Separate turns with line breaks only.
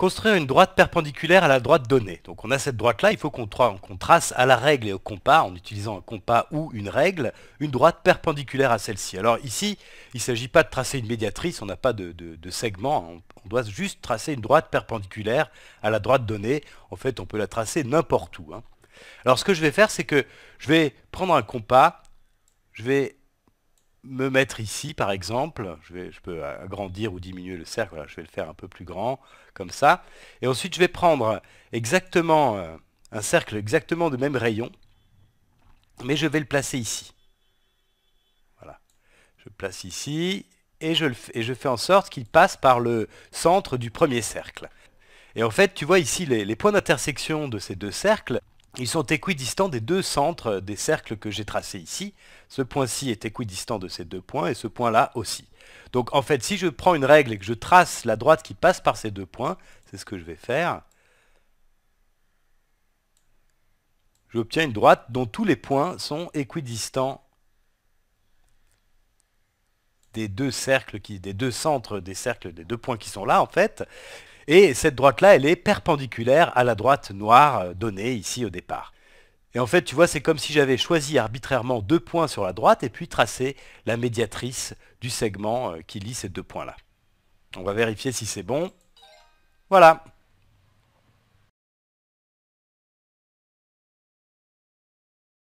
construire une droite perpendiculaire à la droite donnée. Donc on a cette droite-là, il faut qu'on trace à la règle et au compas, en utilisant un compas ou une règle, une droite perpendiculaire à celle-ci. Alors ici, il ne s'agit pas de tracer une médiatrice, on n'a pas de, segment, on, doit juste tracer une droite perpendiculaire à la droite donnée. En fait, on peut la tracer n'importe où. Hein. Alors ce que je vais faire, c'est que je vais prendre un compas, je vais me mettre ici, par exemple, je, vais, je peux agrandir ou diminuer le cercle, je vais le faire un peu plus grand, comme ça. Et ensuite, je vais prendre exactement euh, un cercle exactement de même rayon, mais je vais le placer ici. Voilà. Je place ici, et je, le, et je fais en sorte qu'il passe par le centre du premier cercle. Et en fait, tu vois ici, les points d'intersection de ces deux cercles ils sont équidistants des deux centres des cercles que j'ai tracés ici. Ce point-ci est équidistant de ces deux points et ce point-là aussi. Donc en fait, si je prends une règle et que je trace la droite qui passe par ces deux points, c'est ce que je vais faire, j'obtiens une droite dont tous les points sont équidistants des deux cercles qui, des deux centres des cercles des deux points qui sont là en fait et cette droite-là, elle est perpendiculaire à la droite noire euh, donnée ici au départ. Et en fait, tu vois, c'est comme si j'avais choisi arbitrairement deux points sur la droite et puis tracé la médiatrice du segment euh, qui lie ces deux points-là. On va vérifier si c'est bon. Voilà.